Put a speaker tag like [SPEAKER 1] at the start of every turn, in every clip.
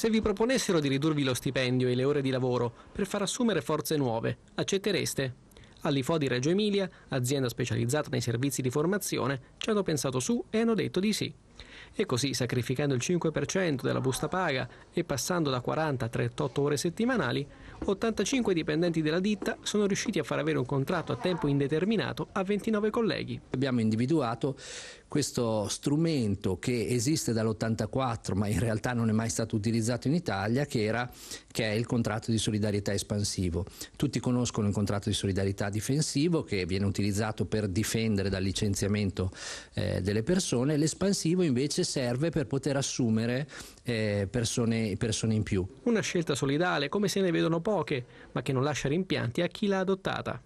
[SPEAKER 1] Se vi proponessero di ridurvi lo stipendio e le ore di lavoro per far assumere forze nuove, accettereste? All'IFO di Reggio Emilia, azienda specializzata nei servizi di formazione, ci hanno pensato su e hanno detto di sì. E così, sacrificando il 5% della busta paga e passando da 40 a 38 ore settimanali, 85 dipendenti della ditta sono riusciti a far avere un contratto a tempo indeterminato a 29 colleghi. Abbiamo individuato
[SPEAKER 2] questo strumento che esiste dall'84 ma in realtà non è mai stato utilizzato in Italia che, era, che è il contratto di solidarietà espansivo. Tutti conoscono il contratto di solidarietà difensivo che viene utilizzato per difendere dal licenziamento eh, delle persone, l'espansivo invece serve per poter assumere eh, persone,
[SPEAKER 1] persone in più. Una scelta solidale come se ne vedono poche ma che non lascia rimpianti a chi l'ha adottata.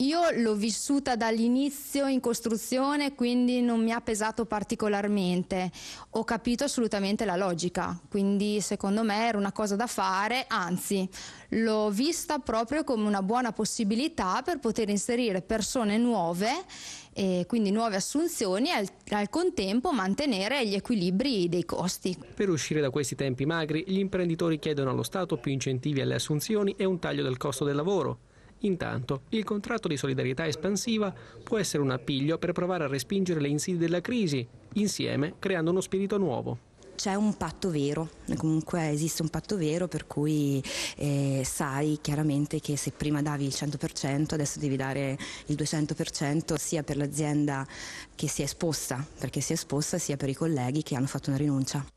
[SPEAKER 3] Io l'ho vissuta dall'inizio in costruzione, quindi non mi ha pesato particolarmente. Ho capito assolutamente la logica, quindi secondo me era una cosa da fare, anzi l'ho vista proprio come una buona possibilità per poter inserire persone nuove, e quindi nuove assunzioni e al, al contempo mantenere gli equilibri dei costi.
[SPEAKER 1] Per uscire da questi tempi magri, gli imprenditori chiedono allo Stato più incentivi alle assunzioni e un taglio del costo del lavoro. Intanto, il contratto di solidarietà espansiva può essere un appiglio per provare a respingere le insidie della crisi, insieme creando uno spirito nuovo
[SPEAKER 4] c'è un patto vero, comunque esiste un patto vero per cui eh, sai chiaramente che se prima davi il 100% adesso devi dare il 200% sia per l'azienda che si è esposta, perché si è esposta, sia per i colleghi che hanno fatto una rinuncia.